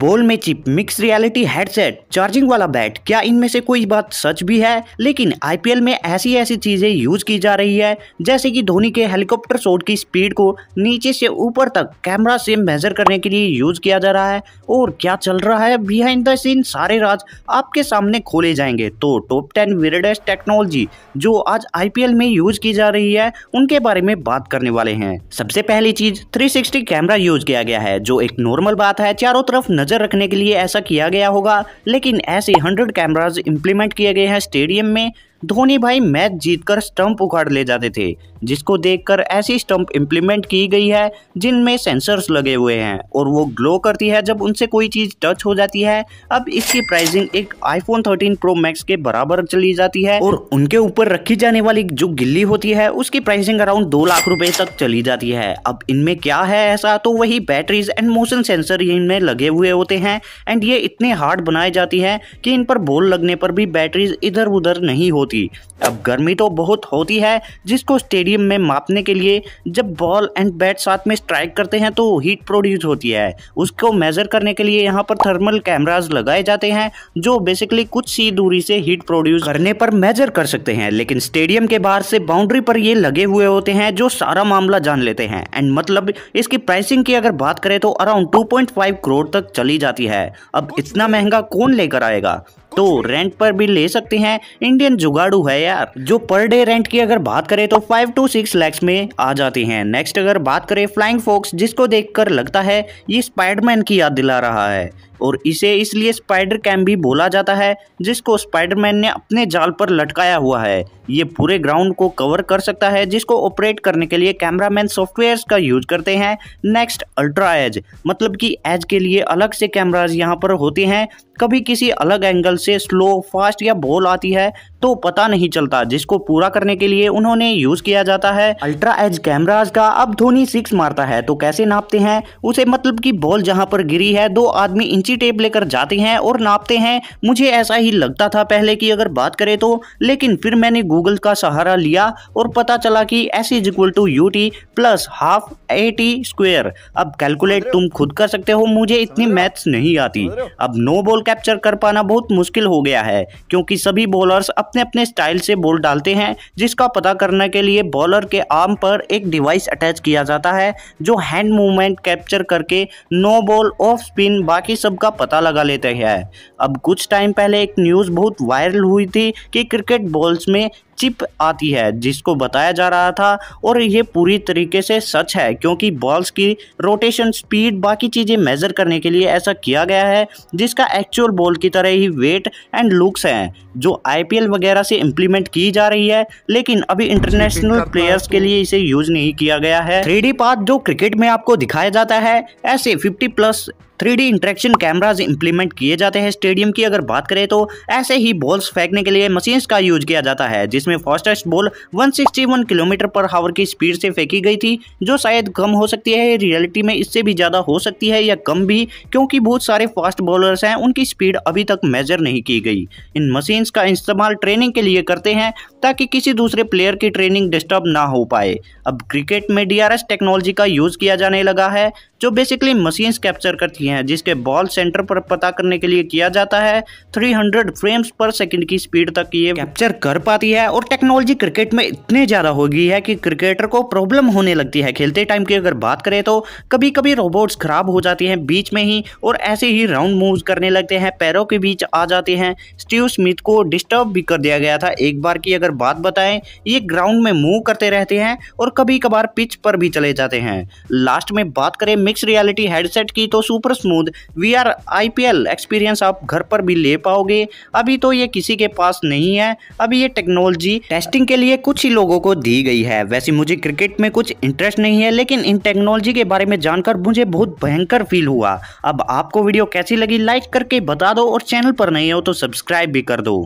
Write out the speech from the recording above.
बोल में chip mix reality headset charging वाला बैट क्या इनमें से कोई बात सच भी है लेकिन आईपीएल में ऐसी ऐसी चीजें यूज की जा रही है जैसे कि धोनी के हेलीकॉप्टर शॉट की स्पीड को नीचे से ऊपर तक कैमरा से मेजर करने के लिए यूज किया जा रहा है और क्या चल रहा है बिहाइंड द सीन सारे राज आपके सामने खोले जाएंगे तो टॉप टेन वीरडेस्ट टेक्नोलॉजी जो आज आईपीएल में यूज की जा रही है उनके बारे में बात करने वाले हैं सबसे पहली चीज 360 कैमरा यूज किया गया है जो एक नॉर्मल बात है चारों तरफ नज़र रखने के लिए ऐसा किया गया होगा लेकिन ऐसे हंड्रेड कैमराज इम्प्लीमेंट किए गए हैं स्टेडियम में धोनी भाई मैच जीतकर स्टंप उखाड़ ले जाते थे जिसको देखकर ऐसी स्टंप इम्प्लीमेंट की गई है जिनमें सेंसर्स लगे हुए हैं और वो ग्लो करती है जब उनसे कोई चीज़ टच हो जाती है अब इसकी प्राइसिंग एक आईफोन 13 प्रो मैक्स के बराबर चली जाती है और उनके ऊपर रखी जाने वाली जो गिल्ली होती है उसकी प्राइसिंग अराउंड दो लाख रुपए तक चली जाती है अब इनमें क्या है ऐसा तो वही बैटरीज एंड मोशन सेंसर इनमें लगे हुए होते हैं एंड ये इतने हार्ड बनाए जाती है कि इन पर बोल लगने पर भी बैटरीज इधर उधर नहीं होती होती अब गर्मी तो बहुत होती है जिसको स्टेडियम में मापने के लिए जब बॉल एंड बैट साथ में स्ट्राइक करते हैं तो हीट प्रोड्यूस होती है उसको मेज़र करने के लिए यहाँ पर थर्मल कैमराज लगाए जाते हैं जो बेसिकली कुछ सी दूरी से हीट प्रोड्यूस करने पर मेजर कर सकते हैं लेकिन स्टेडियम के बाहर से बाउंड्री पर ये लगे हुए होते हैं जो सारा मामला जान लेते हैं एंड मतलब इसकी प्राइसिंग की अगर बात करें तो अराउंड 2.5 करोड़ तक चली जाती है अब इतना महंगा कौन लेकर आएगा तो रेंट पर भी ले सकते हैं इंडियन जुगाड़ू है यार जो पर डे रेंट की अगर बात करें तो फाइव टू सिक्स लैक्स में आ जाते हैं नेक्स्ट अगर बात करें फ्लाइंग फॉक्स जिसको देखकर लगता है ये स्पाइडमैन की याद दिला रहा है और इसे इसलिए स्पाइडर कैम भी बोला जाता है जिसको स्पाइडरमैन ने अपने जाल पर लटकाया हुआ है ये पूरे ग्राउंड को कवर कर सकता है जिसको ऑपरेट करने के लिए कैमरामैन सॉफ्टवेयर्स का यूज करते हैं नेक्स्ट अल्ट्रा एज मतलब कि एज के लिए अलग से कैमराज यहाँ पर होते हैं कभी किसी अलग एंगल से स्लो फास्ट या बॉल आती है तो पता नहीं चलता जिसको पूरा करने के लिए उन्होंने यूज किया जाता है अल्ट्रा एज कैमराज का अब धोनी सिक्स मारता है तो कैसे नापते हैं उसे मतलब की बॉल जहाँ पर गिरी है दो आदमी इंची टेप लेकर जाते हैं और नापते हैं मुझे ऐसा ही लगता था पहले की अगर बात करे तो लेकिन फिर मैंने गूगल का सहारा लिया और पता चला की S is equal to U T plus half A T square अब कैलकुलेट तुम खुद कर सकते हो मुझे इतनी मैथ्स नहीं आती अब नो बॉल कैप्चर कर पाना बहुत मुश्किल हो गया है क्योंकि सभी बॉलर्स अब अपने अपने स्टाइल से बॉल डालते हैं जिसका पता करने के लिए बॉलर के आर्म पर एक डिवाइस अटैच किया जाता है जो हैंड मूवमेंट कैप्चर करके नो बॉल ऑफ स्पिन बाकी सब का पता लगा लेते हैं अब कुछ टाइम पहले एक न्यूज़ बहुत वायरल हुई थी कि क्रिकेट बॉल्स में चिप आती है जिसको बताया जा रहा था और ये पूरी तरीके से सच है क्योंकि बॉल्स की रोटेशन स्पीड बाकी चीज़ें मेज़र करने के लिए ऐसा किया गया है जिसका एक्चुअल बॉल की तरह ही वेट एंड लुक्स हैं जो आईपीएल वगैरह से इम्प्लीमेंट की जा रही है लेकिन अभी इंटरनेशनल प्लेयर्स तो के लिए इसे यूज नहीं किया गया है थ्री पाथ जो क्रिकेट में आपको दिखाया जाता है ऐसे fifty plus three D interaction cameras implement किए जाते हैं स्टेडियम की अगर बात करें तो ऐसे ही बॉल्स फेंकने के लिए मशीन्स का यूज किया जाता है जिसमें फास्टेस्ट बॉल 161 किलोमीटर पर हावर की स्पीड से फेंकी गई थी जो शायद कम हो सकती है रियलिटी में इससे भी ज़्यादा हो सकती है या कम भी क्योंकि बहुत सारे फास्ट बॉलर्स हैं उनकी स्पीड अभी तक मेजर नहीं की गई इन मशीन्स का इस्तेमाल ट्रेनिंग के लिए करते हैं ताकि किसी दूसरे प्लेयर की ट्रेनिंग डिस्टर्ब ना हो पाए अब क्रिकेट में डी टेक्नोलॉजी का यूज़ किया जाने लगा है जो बेसिकली मशीन्स कैप्चर करती हैं हैं जिसके बॉल सेंटर पर पता करने के लिए किया जाता है 300 फ्रेम्स पर सेकंड की स्पीड तक ये कैप्चर कर पाती है और टेक्नोलॉजी क्रिकेट में इतने ज़्यादा हो गई है कि क्रिकेटर को प्रॉब्लम होने लगती है खेलते टाइम की अगर बात करें तो कभी कभी रोबोट्स खराब हो जाती हैं बीच में ही और ऐसे ही राउंड मूव करने लगते हैं पैरों के बीच आ जाते हैं स्टीव स्मिथ को डिस्टर्ब भी कर दिया गया था एक बार की अगर बात बताएं ये ग्राउंड में मूव करते रहते हैं और कभी कभार पिच पर भी चले जाते हैं लास्ट में बात करें मिक्स रियलिटी हेडसेट की तो super smooth V R I experience आप घर पर भी ले पाओगे अभी तो ये किसी के पास नहीं है अभी ये टेक्नोलॉजी टेस्टिंग के लिए कुछ ही लोगों को दी गई है वैसे मुझे क्रिकेट में कुछ इंटरेस्ट नहीं है लेकिन इन टेक्नोलॉजी के बारे में जानकर मुझे बहुत भयंकर फील हुआ अब आपको वीडियो कैसी लगी लाइक करके बता दो और चैनल पर नहीं हो तो सब्सक्राइब भी कर दो